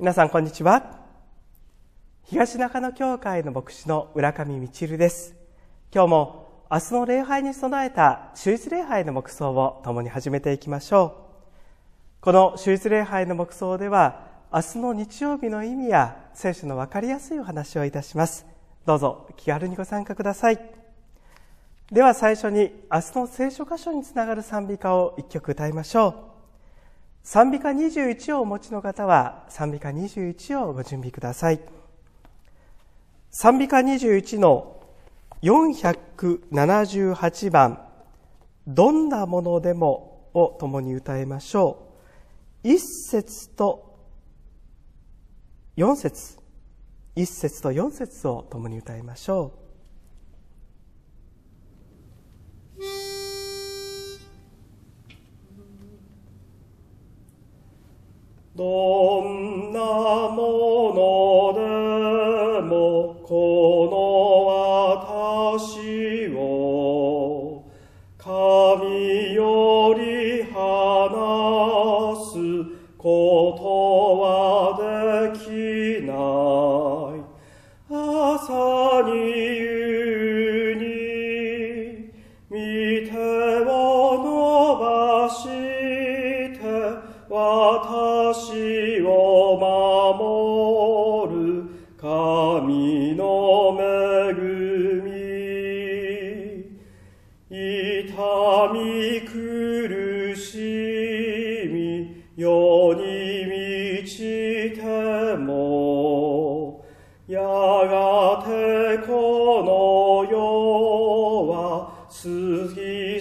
皆さんこんにちは東中野教会の牧師の浦上満です今日も明日の礼拝に備えた主日礼拝の黙想を共に始めていきましょうこの主日礼拝の黙想では明日の日曜日の意味や聖書の分かりやすいお話をいたしますどうぞ気軽にご参加くださいでは最初に明日の聖書箇所につながる賛美歌を一曲歌いましょう賛美歌21をお持ちの方は賛美歌21をご準備ください賛美歌21の478番「どんなものでも」を共に歌いましょう1節と4節1節と4節を共に歌いましょうどう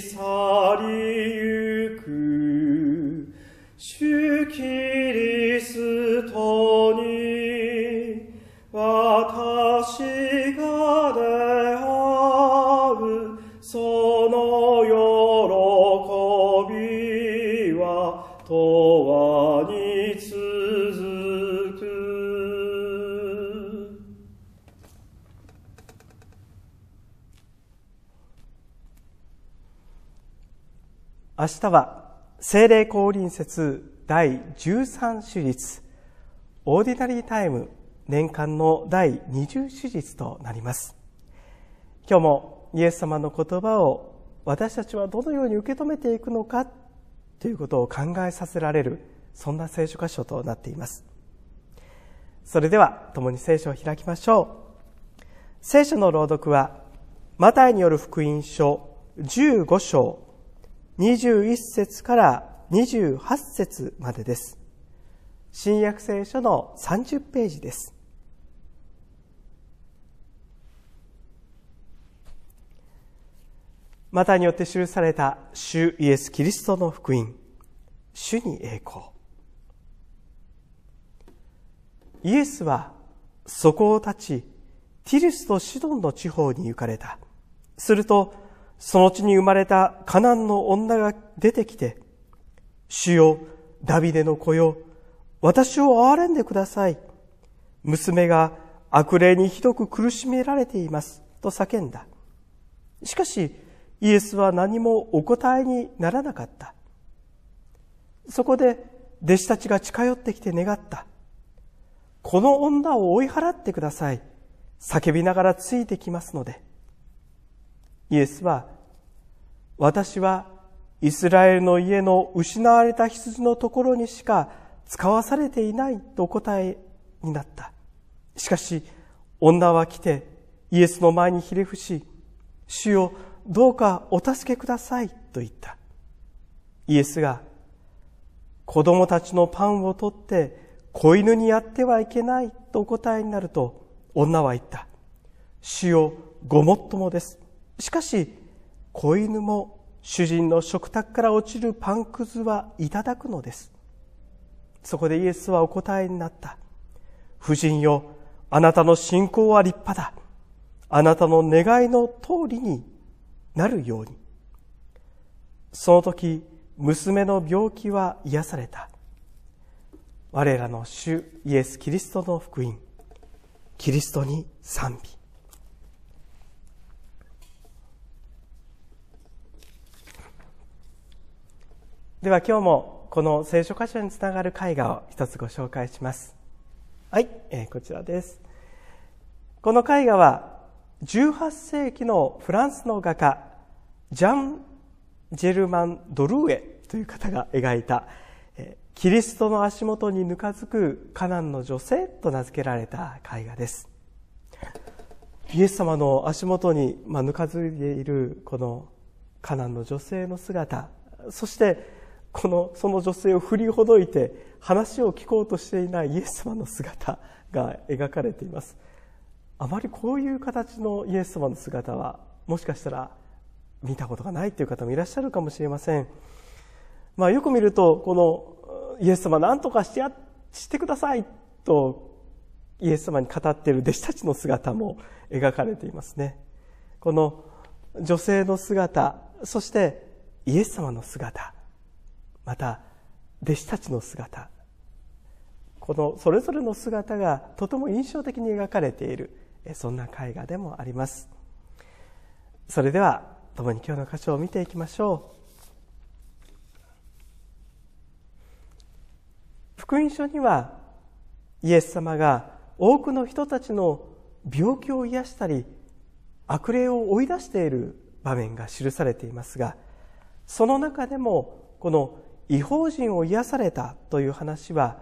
去りゆく主キリストに私が出会うその喜びは永遠につ明日は聖霊降臨節第13手術オーディナリータイム年間の第20手術となります今日もイエス様の言葉を私たちはどのように受け止めていくのかということを考えさせられるそんな聖書箇所となっていますそれでは共に聖書を開きましょう聖書の朗読はマタイによる福音書15章21節から28節までです。新約聖書の30ページです。マタによって記された主イエス・キリストの福音、主に栄光。イエスはそこを立ち、ティルスとシドンの地方に行かれた。すると、その地に生まれたカナンの女が出てきて、主よ、ダビデの子よ、私を憐れんでください。娘が悪霊にひどく苦しめられています。と叫んだ。しかし、イエスは何もお答えにならなかった。そこで、弟子たちが近寄ってきて願った。この女を追い払ってください。叫びながらついてきますので。イエスは、私はイスラエルの家の失われた羊のところにしか使わされていないとお答えになった。しかし、女は来てイエスの前にひれ伏し、主よ、どうかお助けくださいと言った。イエスが、子供たちのパンを取って子犬にやってはいけないとお答えになると、女は言った。主よ、ごもっともです。しかし子犬も主人の食卓から落ちるパンくずはいただくのですそこでイエスはお答えになった夫人よあなたの信仰は立派だあなたの願いの通りになるようにその時娘の病気は癒された我らの主イエス・キリストの福音キリストに賛美では今日もこの聖書箇所につながる絵画を一つご紹介します。はい、えー、こちらです。この絵画は18世紀のフランスの画家ジャン・ジェルマン・ドルーエという方が描いた、えー、キリストの足元にぬかずくカナンの女性と名付けられた絵画です。イエス様の足元に、まあ、ぬかずいているこのカナンの女性の姿そしてこのその女性を振りほどいて話を聞こうとしていないイエス様の姿が描かれていますあまりこういう形のイエス様の姿はもしかしたら見たことがないという方もいらっしゃるかもしれません、まあ、よく見るとこのイエス様何とかしてやしてくださいとイエス様に語っている弟子たちの姿も描かれていますねこの女性の姿そしてイエス様の姿また弟子たちの姿このそれぞれの姿がとても印象的に描かれているそんな絵画でもありますそれでは共に今日の箇所を見ていきましょう福音書にはイエス様が多くの人たちの病気を癒したり悪霊を追い出している場面が記されていますがその中でもこの違法人を癒されたという話は、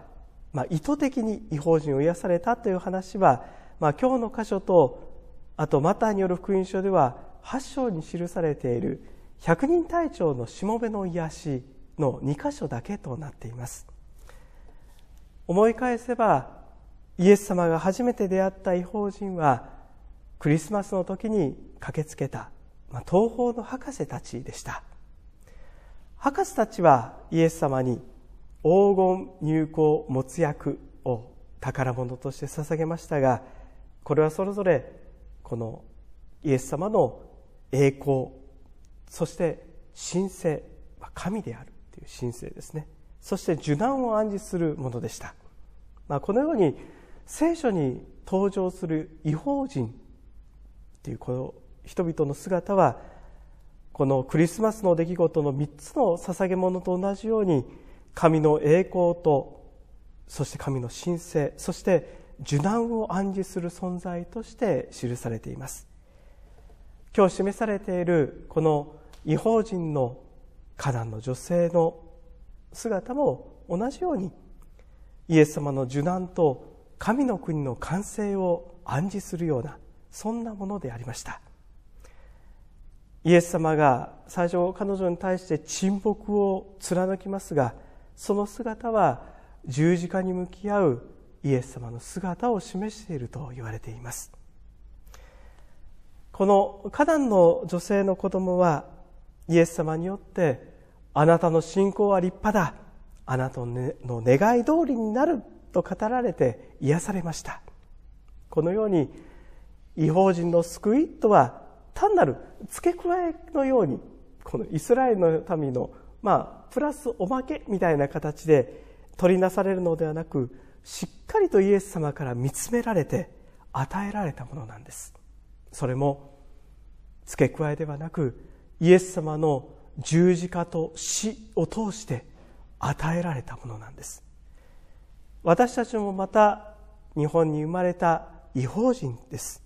まあ、意図的に違法人を癒されたという話は、まあ、今日の箇所とあとマターによる福音書では8章に記されている百人隊長のしもべの癒しの2箇所だけとなっています思い返せばイエス様が初めて出会った違法人はクリスマスの時に駆けつけた、まあ、東方の博士たちでした。博士たちはイエス様に黄金入港没薬を宝物として捧げましたがこれはそれぞれこのイエス様の栄光そして神聖神であるという神聖ですねそして受難を暗示するものでした、まあ、このように聖書に登場する違法人というこの人々の姿はこのクリスマスの出来事の3つの捧げ物と同じように神の栄光とそして神の神聖そして受難を暗示する存在として記されています今日示されているこの異邦人のカナンの女性の姿も同じようにイエス様の受難と神の国の完成を暗示するようなそんなものでありました。イエス様が最初彼女に対して沈黙を貫きますがその姿は十字架に向き合うイエス様の姿を示していると言われていますこの花壇の女性の子供はイエス様によってあなたの信仰は立派だあなたの願い通りになると語られて癒されましたこのように異邦人の救いとは単なる付け加えのようにこのイスラエルの民のまあプラスおまけみたいな形で取りなされるのではなくしっかりとイエス様から見つめられて与えられたものなんですそれも付け加えではなくイエス様の十字架と死を通して与えられたものなんです私たちもまた日本に生まれた違法人です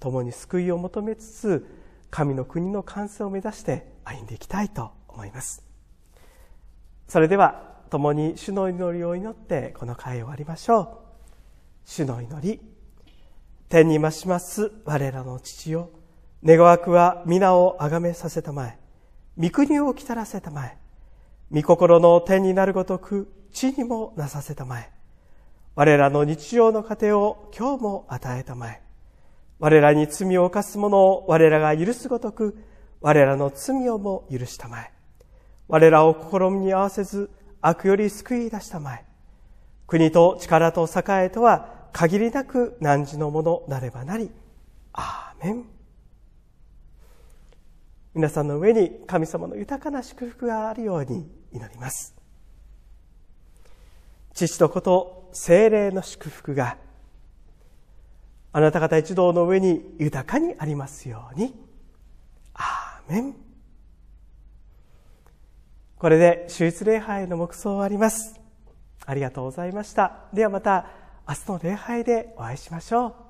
共に救いを求めつつ神の国の完成を目指して歩んでいきたいと思いますそれでは共に主の祈りを祈ってこの会を終わりましょう主の祈り天にまします我らの父よ願わくは皆をあがめさせたまえ御国をきたらせたまえ御心の天になるごとく地にもなさせたまえ我らの日常の糧を今日も与えたまえ我らに罪を犯す者を我らが許すごとく、我らの罪をも許したまえ。我らを試みに合わせず、悪より救い出したまえ。国と力と栄えとは限りなく汝のものなればなり。アーメン。皆さんの上に神様の豊かな祝福があるように祈ります。父と子と精霊の祝福が、あなた方一同の上に豊かにありますように。アーメン。これで手術礼拝の黙想をあります。ありがとうございました。ではまた明日の礼拝でお会いしましょう。